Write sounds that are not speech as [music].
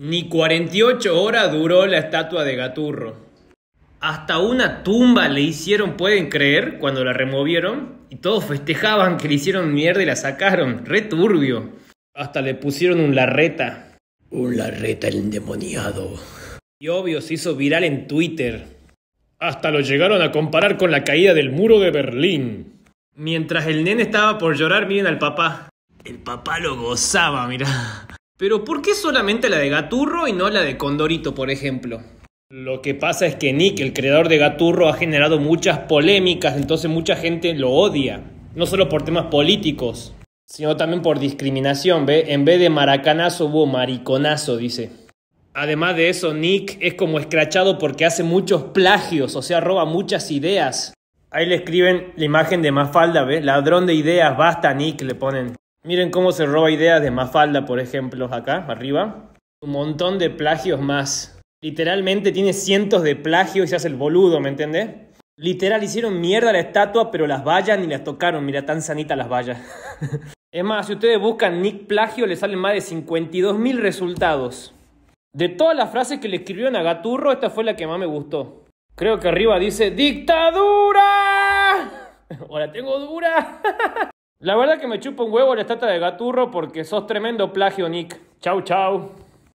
Ni 48 horas duró la estatua de Gaturro. Hasta una tumba le hicieron, pueden creer, cuando la removieron. Y todos festejaban que le hicieron mierda y la sacaron. Returbio. Hasta le pusieron un larreta. Un larreta el endemoniado. Y obvio, se hizo viral en Twitter. Hasta lo llegaron a comparar con la caída del muro de Berlín. Mientras el nene estaba por llorar, miren al papá. El papá lo gozaba, mirá. Pero ¿por qué solamente la de Gaturro y no la de Condorito, por ejemplo? Lo que pasa es que Nick, el creador de Gaturro, ha generado muchas polémicas, entonces mucha gente lo odia. No solo por temas políticos, sino también por discriminación, ¿ve? En vez de maracanazo hubo mariconazo, dice. Además de eso, Nick es como escrachado porque hace muchos plagios, o sea, roba muchas ideas. Ahí le escriben la imagen de Mafalda, ¿ve? Ladrón de ideas, basta Nick, le ponen. Miren cómo se roba ideas de Mafalda, por ejemplo, acá arriba. Un montón de plagios más. Literalmente tiene cientos de plagios y se hace el boludo, ¿me entiendes? Literal hicieron mierda la estatua, pero las vallas ni las tocaron. Mira, tan sanitas las vallas. [laughs] es más, si ustedes buscan Nick Plagio, le salen más de 52.000 resultados. De todas las frases que le escribieron a Gaturro, esta fue la que más me gustó. Creo que arriba dice ¡Dictadura! [laughs] Ahora tengo dura. [laughs] La verdad que me chupa un huevo la estata de Gaturro porque sos tremendo plagio, Nick. Chau, chau.